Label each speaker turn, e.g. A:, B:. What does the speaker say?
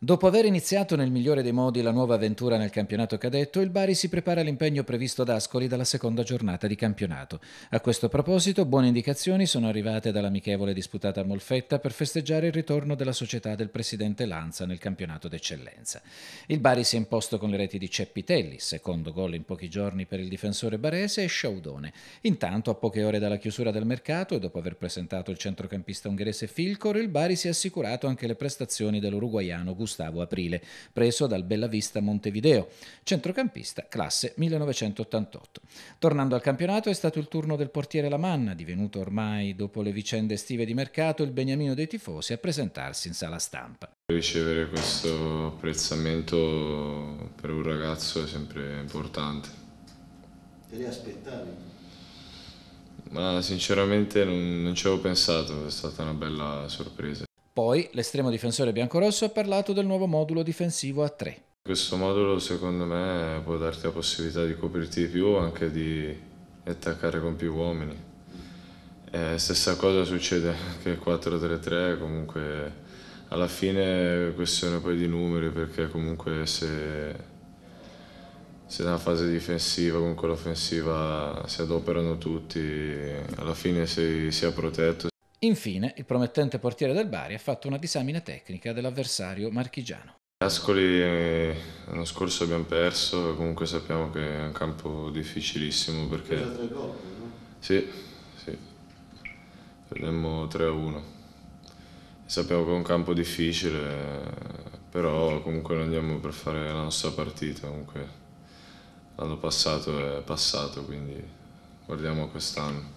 A: Dopo aver iniziato nel migliore dei modi la nuova avventura nel campionato cadetto, il Bari si prepara all'impegno previsto ad Ascoli dalla seconda giornata di campionato. A questo proposito, buone indicazioni sono arrivate dall'amichevole disputata a Molfetta per festeggiare il ritorno della società del presidente Lanza nel campionato d'eccellenza. Il Bari si è imposto con le reti di Ceppitelli, secondo gol in pochi giorni per il difensore barese e Shaudone. Intanto, a poche ore dalla chiusura del mercato e dopo aver presentato il centrocampista ungherese Filcor, il Bari si è assicurato anche le prestazioni dell'uruguaiano Gustavo Gustavo Aprile, preso dal Bellavista Montevideo, centrocampista classe 1988. Tornando al campionato è stato il turno del portiere Lamanna, divenuto ormai dopo le vicende estive di mercato il beniamino dei tifosi a presentarsi in sala stampa.
B: Ricevere questo apprezzamento per un ragazzo è sempre importante.
A: Te li aspettavi?
B: Ma sinceramente non, non ci avevo pensato, è stata una bella sorpresa.
A: Poi l'estremo difensore biancorosso ha parlato del nuovo modulo difensivo a
B: 3. Questo modulo secondo me può darti la possibilità di coprirti di più, anche di attaccare con più uomini. E eh, stessa cosa succede anche il 4-3-3, comunque alla fine è questione poi di numeri perché comunque se se nella fase difensiva con quella offensiva si adoperano tutti, alla fine sei sia protetto
A: Infine, il promettente portiere del Bari ha fatto una disamina tecnica dell'avversario marchigiano.
B: Ascoli eh, l'anno scorso abbiamo perso, comunque sappiamo che è un campo difficilissimo perché... Tre gol, no? Sì, sì. Perdemmo 3-1. Sappiamo che è un campo difficile, però comunque lo andiamo per fare la nostra partita. Comunque l'anno passato è passato, quindi guardiamo quest'anno.